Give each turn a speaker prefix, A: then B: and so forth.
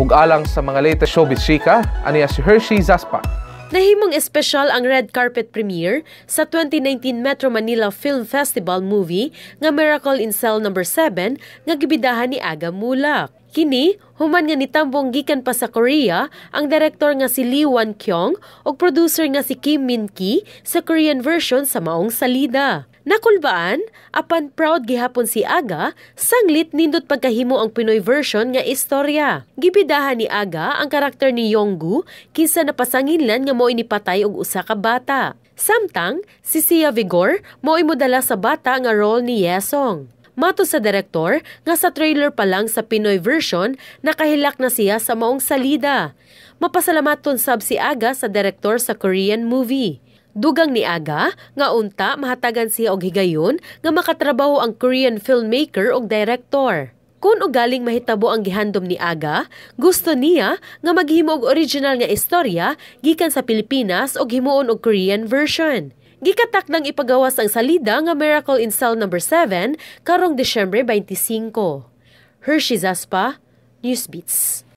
A: ug alang sa mga latest showbiz chika aniya si Hershey Zaspa.
B: Nahimong espesyal ang red carpet premiere sa 2019 Metro Manila Film Festival movie nga Miracle in Cell No. 7 nga gibidahan ni Aga Mulak. Kini, human nga nitambong gikan pa sa Korea ang director nga si Lee Wan Kyung ug producer nga si Kim Min Ki sa Korean version sa maong salida. Nakulbaan, apan proud gihapon si Aga, sanglit nindot pagkahimo ang Pinoy version nga istorya. Gibidahan ni Aga ang karakter ni Yonggu kinsa napasanginlan nga mo'y nipatay og usa ka bata. Samtang, si Sia Vigor mo'y modala sa bata nga role ni Yesong. Mato sa direktor, nga sa trailer pa lang sa Pinoy version, nakahilak na siya sa maong salida. Mapasalamaton ton sab si Aga sa direktor sa Korean movie. Dugang ni Aga, nga unta mahatagan siya og higayon nga makatrabaho ang Korean filmmaker og director. Kung ugaling mahitabo ang gihandom ni Aga, gusto niya nga maghimo og original nga istorya gikan sa Pilipinas og himuon og Korean version. Gikatak nang ipagawas ang salida nga Miracle in Cell number no. 7 karong Disyembre 25. Hershey Zaspa, Newsbeats.